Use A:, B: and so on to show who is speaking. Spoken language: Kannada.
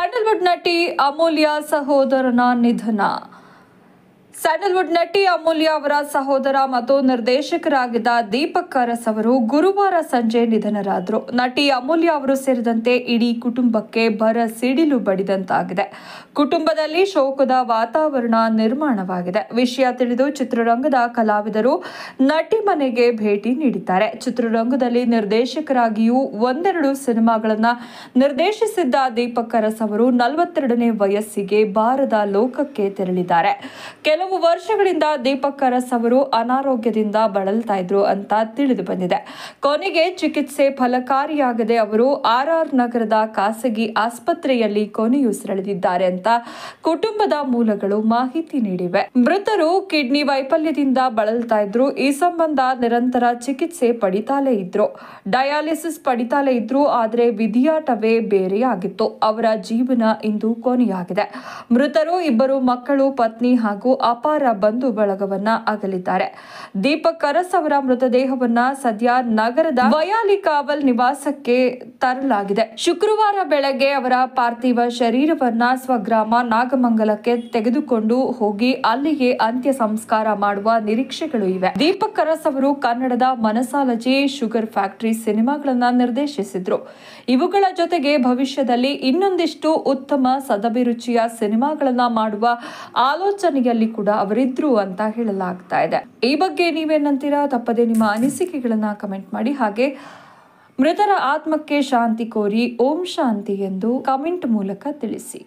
A: सैंडलवुड नटी अमूल्य सहोदर निधन ಸ್ಯಾಂಡಲ್ವುಡ್ ನಟಿ ಅಮೂಲ್ಯ ಅವರ ಸಹೋದರ ಮತ್ತು ನಿರ್ದೇಶಕರಾಗಿದ್ದ ದೀಪಕ್ ಕರಸ್ ಅವರು ಗುರುವಾರ ಸಂಜೆ ನಿಧನರಾದರು ನಟಿ ಅಮೂಲ್ಯ ಅವರು ಸೇರಿದಂತೆ ಇಡೀ ಕುಟುಂಬಕ್ಕೆ ಬರ ಸಿಡಿಲು ಬಡಿದಂತಾಗಿದೆ ಕುಟುಂಬದಲ್ಲಿ ಶೋಕದ ವಾತಾವರಣ ನಿರ್ಮಾಣವಾಗಿದೆ ವಿಷಯ ತಿಳಿದು ಚಿತ್ರರಂಗದ ಕಲಾವಿದರು ನಟಿ ಮನೆಗೆ ಭೇಟಿ ನೀಡಿದ್ದಾರೆ ಚಿತ್ರರಂಗದಲ್ಲಿ ನಿರ್ದೇಶಕರಾಗಿಯೂ ಒಂದೆರಡು ಸಿನಿಮಾಗಳನ್ನು ನಿರ್ದೇಶಿಸಿದ್ದ ದೀಪಕ್ ಕರಸ್ ಅವರು ನಲವತ್ತೆರಡನೇ ವಯಸ್ಸಿಗೆ ಬಾರದ ಲೋಕಕ್ಕೆ ತೆರಳಿದ್ದಾರೆ ಕೆಲವು ಕೆಲವು ವರ್ಷಗಳಿಂದ ದೀಪಕ್ ಕರಸ್ ಅವರು ಅನಾರೋಗ್ಯದಿಂದ ಬಳಲ್ತಾ ಇದ್ರು ಅಂತ ತಿಳಿದು ಬಂದಿದೆ ಕೊನೆಗೆ ಚಿಕಿತ್ಸೆ ಫಲಕಾರಿಯಾಗದೆ ಅವರು ಆರ್ ಆರ್ ನಗರದ ಖಾಸಗಿ ಆಸ್ಪತ್ರೆಯಲ್ಲಿ ಕೊನೆಯುಸಿರೆಳೆದಿದ್ದಾರೆ ಅಂತ ಕುಟುಂಬದ ಮೂಲಗಳು ಮಾಹಿತಿ ನೀಡಿವೆ ಮೃತರು ಕಿಡ್ನಿ ವೈಫಲ್ಯದಿಂದ ಬಳಲ್ತಾ ಇದ್ರು ಈ ಸಂಬಂಧ ನಿರಂತರ ಚಿಕಿತ್ಸೆ ಪಡಿತಾಲೇ ಇದ್ರು ಡಯಾಲಿಸಿಸ್ ಪಡಿತಾಲೇ ಇದ್ರು ಆದರೆ ವಿಧಿಯಾಟವೇ ಬೇರೆಯಾಗಿತ್ತು ಅವರ ಜೀವನ ಇಂದು ಕೊನೆಯಾಗಿದೆ ಮೃತರು ಇಬ್ಬರು ಮಕ್ಕಳು ಪತ್ನಿ ಹಾಗೂ ಅಪ್ಪ ಅಪಾರ ಬಂಧು ಬಳಗವನ್ನ ಅಗಲಿದ್ದಾರೆ ದೀಪಕ್ ಕರಸ್ ಅವರ ಮೃತದೇಹವನ್ನ ಸದ್ಯ ನಗರದ ವಯಾಲಿ ನಿವಾಸಕ್ಕೆ ತರಲಾಗಿದೆ ಶುಕ್ರವಾರ ಬೆಳಗ್ಗೆ ಅವರ ಪಾರ್ಥಿವ ಶರೀರವನ್ನ ಸ್ವಗ್ರಾಮ ನಾಗಮಂಗಲಕ್ಕೆ ತೆಗೆದುಕೊಂಡು ಹೋಗಿ ಅಲ್ಲಿಗೆ ಅಂತ್ಯ ಸಂಸ್ಕಾರ ಮಾಡುವ ನಿರೀಕ್ಷೆಗಳು ಇವೆ ದೀಪಕ್ ಕರಸ್ ಅವರು ಕನ್ನಡದ ಮನಸಾಲಜಿ ಶುಗರ್ ಫ್ಯಾಕ್ಟರಿ ಸಿನಿಮಾಗಳನ್ನ ನಿರ್ದೇಶಿಸಿದ್ರು ಇವುಗಳ ಜೊತೆಗೆ ಭವಿಷ್ಯದಲ್ಲಿ ಇನ್ನೊಂದಿಷ್ಟು ಉತ್ತಮ ಸದಭಿರುಚಿಯ ಸಿನಿಮಾಗಳನ್ನ ಮಾಡುವ ಆಲೋಚನೆಯಲ್ಲಿ ಕೂಡ ಅವರಿದ್ರು ಅಂತ ಹೇಳಲಾಗ್ತಾ ಇದೆ ಈ ಬಗ್ಗೆ ನೀವೇನಂತೀರಾ ತಪ್ಪದೆ ನಿಮ್ಮ ಅನಿಸಿಕೆಗಳನ್ನ ಕಮೆಂಟ್ ಮಾಡಿ ಹಾಗೆ ಮೃತರ ಆತ್ಮಕ್ಕೆ ಶಾಂತಿ ಕೋರಿ ಓಂ ಶಾಂತಿ ಎಂದು ಕಮೆಂಟ್ ಮೂಲಕ ತಿಳಿಸಿ